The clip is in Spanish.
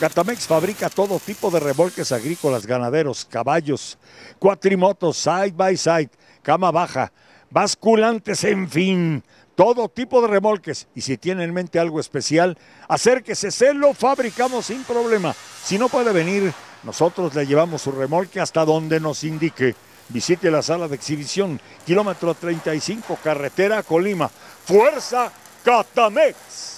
Catamex fabrica todo tipo de remolques agrícolas, ganaderos, caballos, cuatrimotos, side by side, cama baja, basculantes, en fin, todo tipo de remolques. Y si tiene en mente algo especial, acérquese, se lo fabricamos sin problema. Si no puede venir, nosotros le llevamos su remolque hasta donde nos indique. Visite la sala de exhibición, kilómetro 35, carretera Colima. Fuerza Catamex.